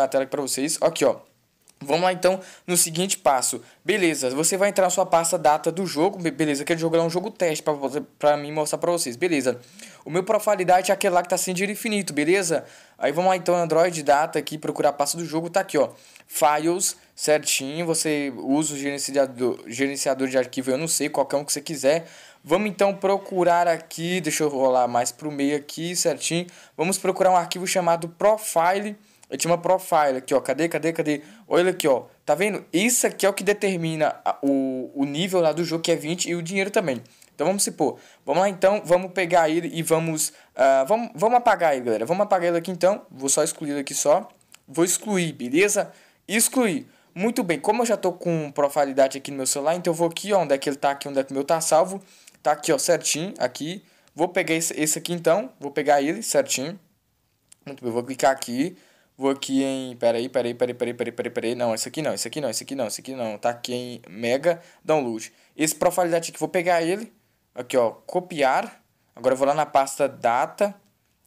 na tela para vocês. Aqui, ó. Vamos lá então no seguinte passo. Beleza, você vai entrar na sua pasta data do jogo. Beleza, aquele jogo é um jogo teste para mim mostrar para vocês. Beleza. O meu profundidade é aquele lá que tá sem dinheiro infinito, beleza? Aí vamos lá então Android Data aqui, procurar a pasta do jogo, tá aqui, ó. Files, certinho, você usa o gerenciador, gerenciador de arquivo, eu não sei, qualquer um que você quiser. Vamos então procurar aqui, deixa eu rolar mais pro meio aqui, certinho. Vamos procurar um arquivo chamado profile eu tinha uma profile aqui, ó. Cadê, cadê, cadê? Olha aqui, ó. Tá vendo? Isso aqui é o que determina o, o nível lá do jogo, que é 20, e o dinheiro também. Então vamos supor. Vamos lá então, vamos pegar ele e vamos. Uh, vamos, vamos apagar ele, galera. Vamos apagar ele aqui então. Vou só excluir aqui só. Vou excluir, beleza? Excluir. Muito bem, como eu já tô com profundidade aqui no meu celular, então eu vou aqui, ó, onde é que ele tá aqui, onde é que o meu tá salvo. Tá aqui, ó, certinho, aqui. Vou pegar esse, esse aqui então, vou pegar ele certinho. Muito bem, vou clicar aqui. Vou aqui em. Peraí, peraí, peraí, peraí, peraí, peraí, peraí. Não, esse aqui não, esse aqui não, esse aqui não, esse aqui não. Tá aqui em Mega Download. Esse Profalidade aqui, vou pegar ele. Aqui, ó. Copiar. Agora eu vou lá na pasta Data.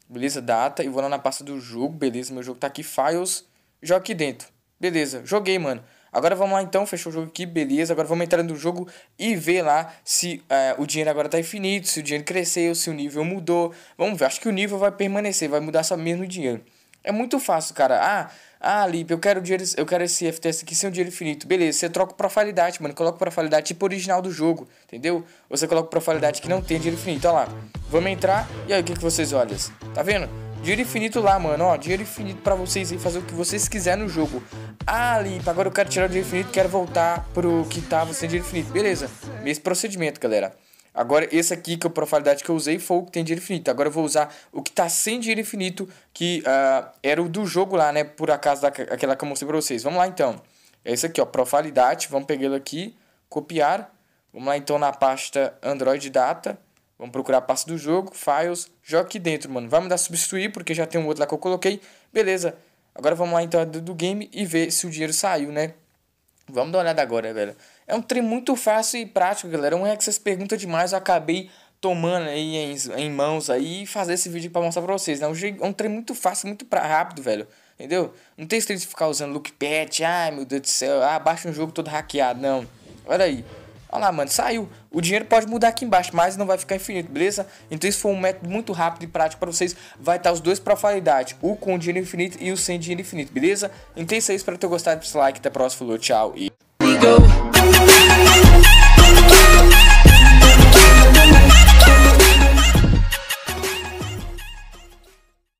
Beleza, Data. E vou lá na pasta do jogo. Beleza, meu jogo tá aqui. Files. Jogo aqui dentro. Beleza, joguei, mano. Agora vamos lá então, fechou o jogo aqui, beleza. Agora vamos entrar no jogo e ver lá se eh, o dinheiro agora tá infinito, se o dinheiro cresceu, se o nível mudou. Vamos ver, acho que o nível vai permanecer, vai mudar só mesmo o dinheiro. É muito fácil, cara. Ah, ah, Lipe, eu quero dinheiro, eu quero esse FTS aqui sem um dinheiro infinito. Beleza, você troca pra falidade, mano. Coloca pra falidade tipo original do jogo, entendeu? você coloca pra falidade que não tem dinheiro infinito. Olha lá. Vamos entrar. E aí, o que, que vocês olham? Tá vendo? Dinheiro infinito lá, mano. Ó, dinheiro infinito pra vocês aí fazer o que vocês quiserem no jogo. Ah, Lipe, agora eu quero tirar o dinheiro infinito, quero voltar pro que tava tá, sem dinheiro infinito. Beleza. Mesmo procedimento, galera. Agora, esse aqui que é profile data que eu usei foi o que tem dinheiro infinito. Agora eu vou usar o que está sem dinheiro infinito, que uh, era o do jogo lá, né? Por acaso, da, aquela que eu mostrei para vocês. Vamos lá, então. É esse aqui, ó, data. Vamos pegar ele aqui, copiar. Vamos lá, então, na pasta Android Data. Vamos procurar a pasta do jogo, Files, joga aqui dentro, mano. Vai dar substituir, porque já tem um outro lá que eu coloquei. Beleza. Agora vamos lá, então, do, do game e ver se o dinheiro saiu, né? Vamos dar uma olhada agora, velho. É um trem muito fácil e prático, galera. É um é que vocês perguntam demais, eu acabei tomando aí em, em mãos aí e fazer esse vídeo para mostrar para vocês, né? É um trem muito fácil, muito pra, rápido, velho. Entendeu? Não tem esse de ficar usando look pet, ai meu Deus do céu, ah, baixa um jogo todo hackeado, não. Olha aí. Olha lá, mano, saiu. O dinheiro pode mudar aqui embaixo, mas não vai ficar infinito, beleza? Então isso foi um método muito rápido e prático para vocês. Vai estar os dois para validade, o com dinheiro infinito e o sem dinheiro infinito, beleza? Então é isso aí, espero ter gostado. Deixa o like, até a próxima, falou, tchau e...